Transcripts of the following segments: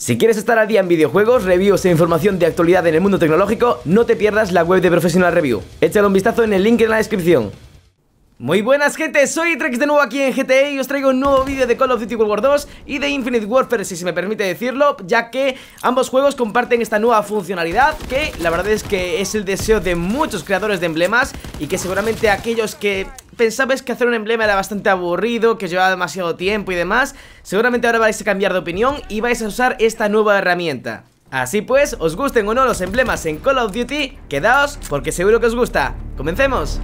Si quieres estar al día en videojuegos, reviews e información de actualidad en el mundo tecnológico, no te pierdas la web de Professional Review. Échale un vistazo en el link en la descripción. Muy buenas gente, soy Trex de nuevo aquí en GTA y os traigo un nuevo vídeo de Call of Duty World War 2 y de Infinite Warfare si se me permite decirlo Ya que ambos juegos comparten esta nueva funcionalidad que la verdad es que es el deseo de muchos creadores de emblemas Y que seguramente aquellos que pensabais que hacer un emblema era bastante aburrido, que llevaba demasiado tiempo y demás, seguramente ahora vais a cambiar de opinión y vais a usar esta nueva herramienta. Así pues, os gusten o no los emblemas en Call of Duty, quedaos porque seguro que os gusta. ¡Comencemos!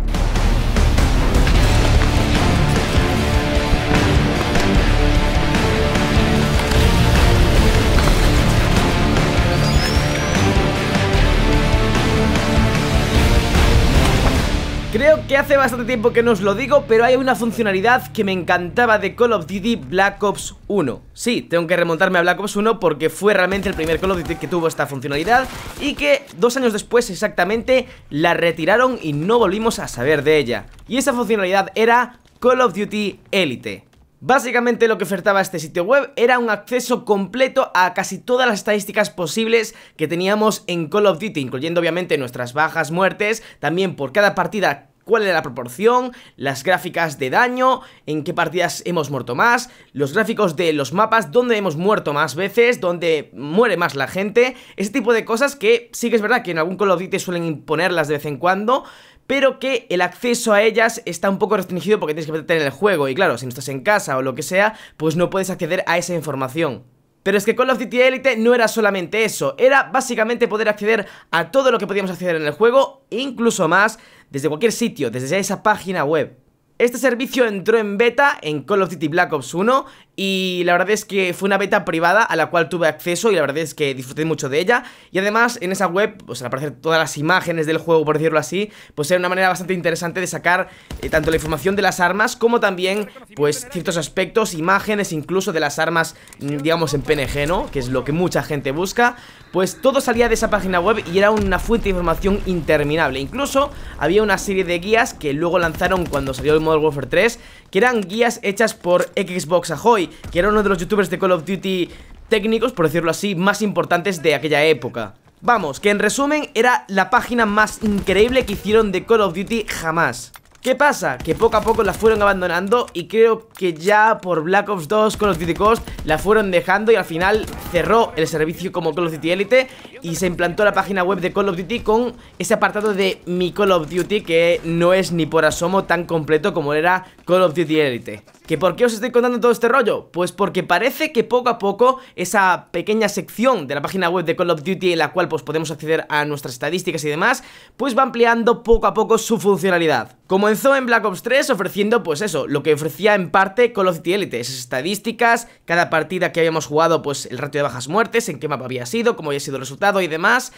que hace bastante tiempo que no os lo digo, pero hay una funcionalidad que me encantaba de Call of Duty Black Ops 1. Sí, tengo que remontarme a Black Ops 1 porque fue realmente el primer Call of Duty que tuvo esta funcionalidad y que dos años después exactamente la retiraron y no volvimos a saber de ella. Y esa funcionalidad era Call of Duty Elite. Básicamente lo que ofertaba este sitio web era un acceso completo a casi todas las estadísticas posibles que teníamos en Call of Duty, incluyendo obviamente nuestras bajas muertes, también por cada partida cuál era la proporción, las gráficas de daño, en qué partidas hemos muerto más, los gráficos de los mapas, dónde hemos muerto más veces, dónde muere más la gente, ese tipo de cosas que sí que es verdad que en algún Call of suelen imponerlas de vez en cuando, pero que el acceso a ellas está un poco restringido porque tienes que meterte en el juego y claro, si no estás en casa o lo que sea, pues no puedes acceder a esa información. Pero es que Call of Duty Elite no era solamente eso, era básicamente poder acceder a todo lo que podíamos acceder en el juego, incluso más, desde cualquier sitio, desde esa página web. Este servicio entró en beta en Call of Duty Black Ops 1 y la verdad es que fue una beta privada a la cual tuve acceso y la verdad es que disfruté mucho de ella. Y además en esa web, pues al aparecer todas las imágenes del juego, por decirlo así, pues era una manera bastante interesante de sacar eh, tanto la información de las armas como también pues ciertos aspectos, imágenes incluso de las armas, mm, digamos en PNG, ¿no? Que es lo que mucha gente busca. Pues todo salía de esa página web y era una fuente de información interminable. Incluso había una serie de guías que luego lanzaron cuando salió el Modern Warfare 3 Que eran guías hechas por Xbox Ahoy Que era uno de los youtubers de Call of Duty técnicos, por decirlo así, más importantes de aquella época Vamos, que en resumen era la página más increíble que hicieron de Call of Duty jamás ¿Qué pasa? Que poco a poco la fueron abandonando y creo que ya por Black Ops 2, Call of Duty Cost, la fueron dejando y al final cerró el servicio como Call of Duty Elite y se implantó la página web de Call of Duty con ese apartado de mi Call of Duty que no es ni por asomo tan completo como era Call of Duty Elite. ¿Que por qué os estoy contando todo este rollo? Pues porque parece que poco a poco esa pequeña sección de la página web de Call of Duty en la cual pues podemos acceder a nuestras estadísticas y demás, pues va ampliando poco a poco su funcionalidad. Comenzó en Black Ops 3 ofreciendo pues eso, lo que ofrecía en parte Call of Duty Elite, esas estadísticas, cada partida que habíamos jugado pues el ratio de bajas muertes, en qué mapa había sido, cómo había sido el resultado y demás,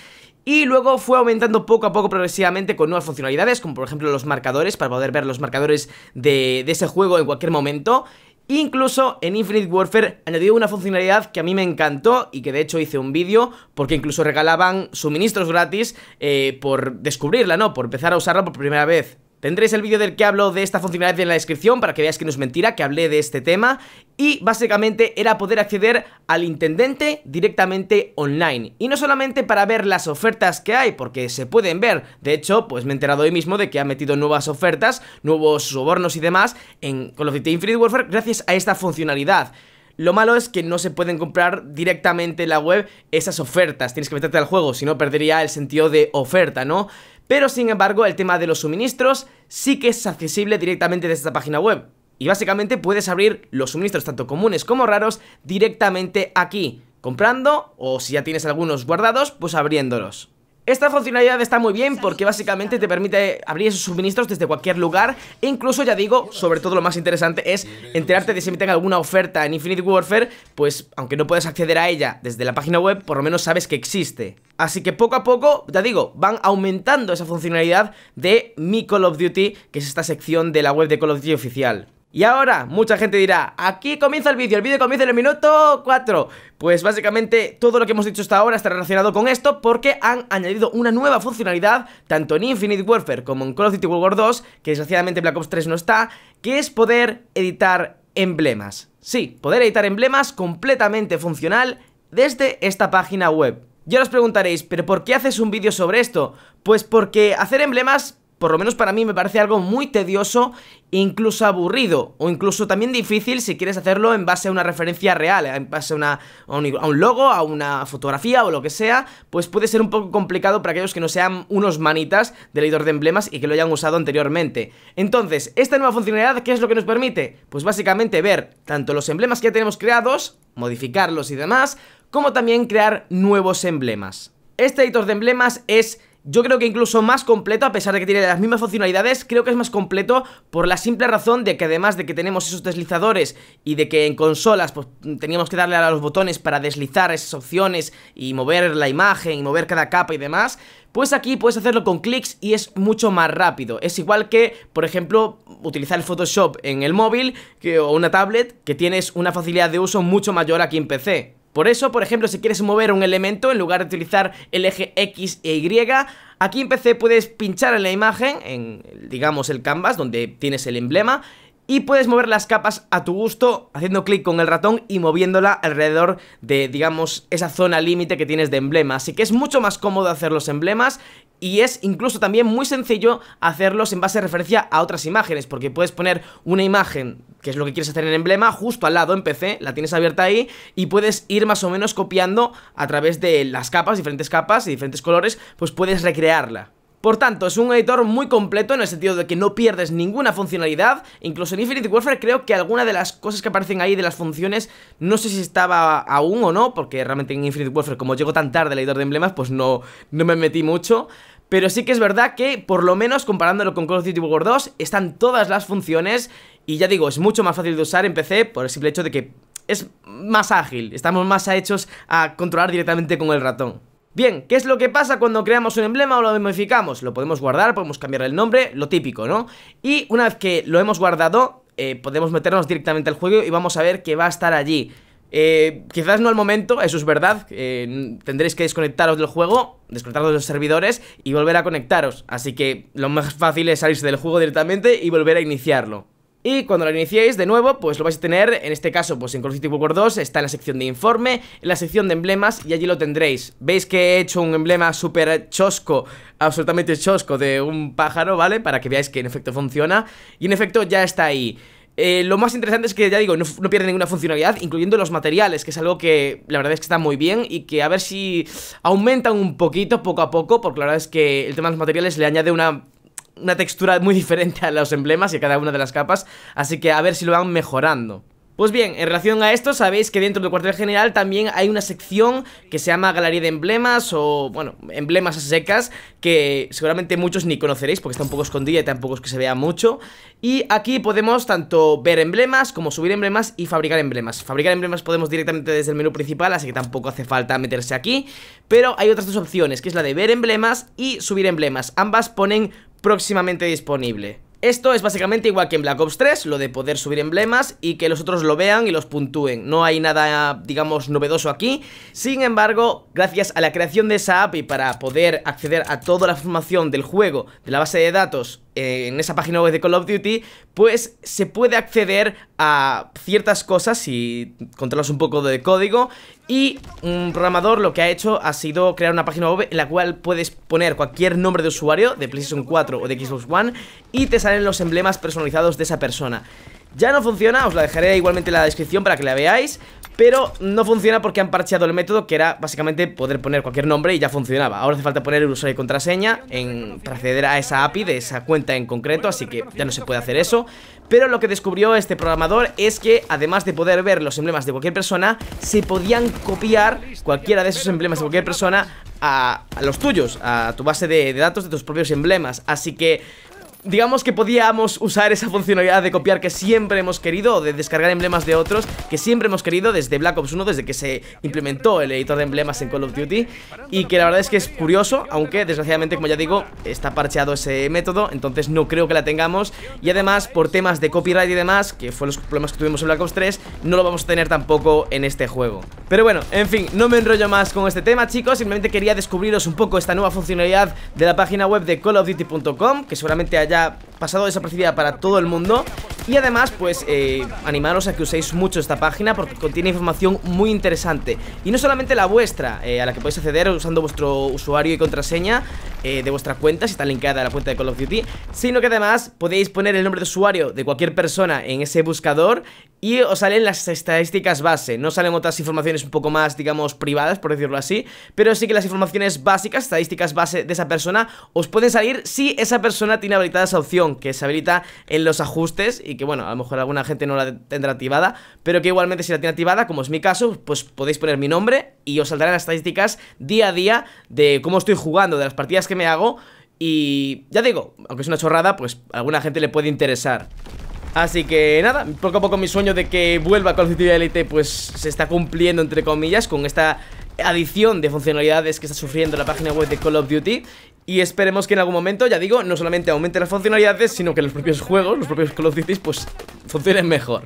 y luego fue aumentando poco a poco progresivamente con nuevas funcionalidades, como por ejemplo los marcadores, para poder ver los marcadores de, ese juego en cualquier momento. Incluso en Infinite Warfare añadió una funcionalidad que a mí me encantó y que de hecho hice un vídeo porque incluso regalaban suministros gratis eh, por descubrirla, ¿no? Por empezar a usarla por primera vez. Tendréis el vídeo del que hablo de esta funcionalidad en la descripción para que veáis que no es mentira, que hablé de este tema y básicamente era poder acceder al intendente directamente online y no solamente para ver las ofertas que hay porque se pueden ver, de hecho pues me he enterado hoy mismo de que ha metido nuevas ofertas, nuevos sobornos y demás en Call of Duty Infinite Warfare gracias a esta funcionalidad. Lo malo es que no se pueden comprar directamente en la web esas ofertas, tienes que meterte al juego, si no perdería el sentido de oferta, ¿no? pero sin embargo el tema de los suministros sí que es accesible directamente desde esta página web. Y básicamente puedes abrir los suministros tanto comunes como raros directamente aquí, comprando o si ya tienes algunos guardados, pues abriéndolos. Esta funcionalidad está muy bien porque básicamente te permite abrir esos suministros desde cualquier lugar e incluso, ya digo, sobre todo lo más interesante es enterarte de si meten alguna oferta en Infinite Warfare, pues aunque no puedas acceder a ella desde la página web, por lo menos sabes que existe. Así que poco a poco, ya digo, van aumentando esa funcionalidad de mi Call of Duty, que es esta sección de la web de Call of Duty oficial. Y ahora, mucha gente dirá, aquí comienza el vídeo, el vídeo comienza en el minuto 4 Pues básicamente todo lo que hemos dicho hasta ahora está relacionado con esto Porque han añadido una nueva funcionalidad, tanto en Infinite Warfare como en Call of Duty World War 2 Que desgraciadamente Black Ops 3 no está, que es poder editar emblemas Sí, poder editar emblemas completamente funcional desde esta página web ya os preguntaréis, ¿pero por qué haces un vídeo sobre esto? Pues porque hacer emblemas por lo menos para mí me parece algo muy tedioso, incluso aburrido, o incluso también difícil si quieres hacerlo en base a una referencia real, en base a, un, un, logo, a una fotografía o lo que sea, pues puede ser un poco complicado para aquellos que no sean unos manitas del editor de emblemas y que lo hayan usado anteriormente. Entonces, esta nueva funcionalidad, ¿qué es lo que nos permite? Pues básicamente ver tanto los emblemas que ya tenemos creados, modificarlos y demás, como también crear nuevos emblemas. Este editor de emblemas es yo creo que incluso más completo, a pesar de que tiene las mismas funcionalidades, creo que es más completo por la simple razón de que además de que tenemos esos deslizadores y de que en consolas pues, teníamos que darle a los botones para deslizar esas opciones y mover la imagen y mover cada capa y demás, pues aquí puedes hacerlo con clics y es mucho más rápido. Es igual que, por ejemplo, utilizar el Photoshop en el móvil o una tablet, que tienes una facilidad de uso mucho mayor aquí en PC. Por eso, por ejemplo, si quieres mover un elemento, en lugar de utilizar el eje X e Y, aquí en PC puedes pinchar en la imagen, en, digamos, el canvas, donde tienes el emblema, y puedes mover las capas a tu gusto haciendo clic con el ratón y moviéndola alrededor de, digamos, esa zona límite que tienes de emblema. Así que es mucho más cómodo hacer los emblemas y es incluso también muy sencillo hacerlos en base de referencia a otras imágenes, porque puedes poner una imagen, que es lo que quieres hacer en emblema, justo al lado en PC, la tienes abierta ahí, y puedes ir más o menos copiando a través de las capas, diferentes capas y diferentes colores, pues puedes recrearla. Por tanto, es un editor muy completo en el sentido de que no pierdes ninguna funcionalidad. Incluso en Infinity Warfare creo que alguna de las cosas que aparecen ahí de las funciones, no sé si estaba aún o no, porque realmente en Infinity Warfare, como llegó tan tarde el editor de emblemas, pues no, no me metí mucho. Pero sí que es verdad que, por lo menos comparándolo con Call of Duty World 2, están todas las funciones y ya digo, es mucho más fácil de usar en PC por el simple hecho de que es más ágil, estamos más hechos a controlar directamente con el ratón. Bien, ¿qué es lo que pasa cuando creamos un emblema o lo modificamos? Lo podemos guardar, podemos cambiar el nombre, lo típico, ¿no? Y una vez que lo hemos guardado, eh, podemos meternos directamente al juego y vamos a ver qué va a estar allí. Eh, quizás no al momento, eso es verdad. Eh, tendréis que desconectaros del juego, desconectaros de los servidores y volver a conectaros. Así que lo más fácil es salirse del juego directamente y volver a iniciarlo y cuando la iniciéis de nuevo, pues lo vais a tener, en este caso, pues en Call of 2 está en la sección de informe, en la sección de emblemas y allí lo tendréis. Veis que he hecho un emblema súper chosco, absolutamente chosco de un pájaro, ¿vale? Para que veáis que en efecto funciona y en efecto ya está ahí. Eh, lo más interesante es que, ya digo, no, no, pierde ninguna funcionalidad, incluyendo los materiales, que es algo que la verdad es que está muy bien y que a ver si aumentan un poquito, poco a poco, porque la verdad es que el tema de los materiales le añade una una textura muy diferente a los emblemas y a cada una de las capas, así que a ver si lo van mejorando. Pues bien, en relación a esto, sabéis que dentro del cuartel general también hay una sección que se llama Galería de Emblemas o, bueno, Emblemas Secas, que seguramente muchos ni conoceréis porque está un poco escondida y tampoco es que se vea mucho. Y aquí podemos tanto ver emblemas como subir emblemas y fabricar emblemas. Fabricar emblemas podemos directamente desde el menú principal, así que tampoco hace falta meterse aquí. Pero hay otras dos opciones, que es la de ver emblemas y subir emblemas. Ambas ponen próximamente disponible. Esto es básicamente igual que en Black Ops 3, lo de poder subir emblemas y que los otros lo vean y los puntúen. No hay nada, digamos, novedoso aquí. Sin embargo, gracias a la creación de esa y para poder acceder a toda la información del juego, de la base de datos eh, en esa página web de Call of Duty, pues se puede acceder a ciertas cosas si controlas un poco de código y un programador lo que ha hecho ha sido crear una página web en la cual puedes poner cualquier nombre de usuario de PlayStation 4 o de Xbox One y te salen los emblemas personalizados de esa persona. Ya no funciona, os la dejaré igualmente en la descripción para que la veáis, pero no funciona porque han parcheado el método que era básicamente poder poner cualquier nombre y ya funcionaba. Ahora hace falta poner el usuario y contraseña en, para acceder a esa API de esa cuenta en concreto, así que ya no se puede hacer eso. Pero lo que descubrió este programador es que además de poder ver los emblemas de cualquier persona, se podían copiar cualquiera de esos emblemas de cualquier persona a, los tuyos, a tu base de, de datos de tus propios emblemas. Así que digamos que podíamos usar esa funcionalidad de copiar que siempre hemos querido O de descargar emblemas de otros que siempre hemos querido desde Black Ops 1 Desde que se implementó el editor de emblemas en Call of Duty Y que la verdad es que es curioso, aunque desgraciadamente como ya digo Está parcheado ese método, entonces no creo que la tengamos Y además por temas de copyright y demás, que fue los problemas que tuvimos en Black Ops 3 No lo vamos a tener tampoco en este juego Pero bueno, en fin, no me enrollo más con este tema chicos Simplemente quería descubriros un poco esta nueva funcionalidad de la página web de callofduty.com Que seguramente haya pasado desapercibida para todo el mundo y además, pues, eh, animaros a que uséis mucho esta página porque contiene información muy interesante. Y no solamente la vuestra, eh, a la que podéis acceder usando vuestro usuario y contraseña, eh, de vuestra cuenta, si está linkada a la cuenta de Call of Duty, sino que además podéis poner el nombre de usuario de cualquier persona en ese buscador y os salen las estadísticas base, no salen otras informaciones un poco más, digamos, privadas, por decirlo así, pero sí que las informaciones básicas, estadísticas base de esa persona, os pueden salir si esa persona tiene habilitada esa opción, que se habilita en los ajustes y que, bueno, a lo mejor alguna gente no la tendrá activada, pero que igualmente si la tiene activada, como es mi caso, pues podéis poner mi nombre y os saldrán las estadísticas día a día de cómo estoy jugando, de las partidas que me hago Y ya digo, aunque es una chorrada, pues a alguna gente le puede interesar Así que nada, poco a poco mi sueño de que vuelva Call of Duty Elite pues se está cumpliendo entre comillas con esta adición de funcionalidades que está sufriendo la página web de Call of Duty y esperemos que en algún momento, ya digo, no solamente aumente las funcionalidades, sino que los propios juegos, los propios Call of Duty pues funcionen mejor.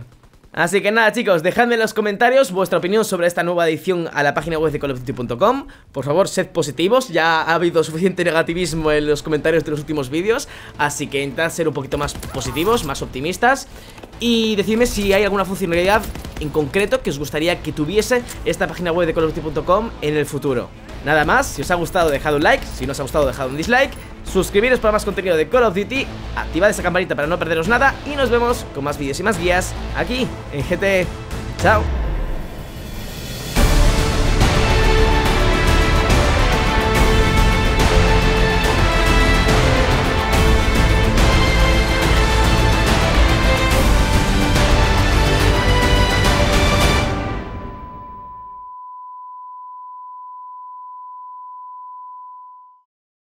Así que nada chicos, dejadme en los comentarios vuestra opinión sobre esta nueva edición a la página web de Duty.com Por favor, sed positivos, ya ha habido suficiente negativismo en los comentarios de los últimos vídeos Así que intentad ser un poquito más positivos, más optimistas Y decidme si hay alguna funcionalidad en concreto que os gustaría que tuviese esta página web de Duty.com en el futuro Nada más, si os ha gustado dejad un like, si no os ha gustado dejad un dislike Suscribiros para más contenido de Call of Duty Activad esa campanita para no perderos nada Y nos vemos con más vídeos y más guías aquí en GT e. Chao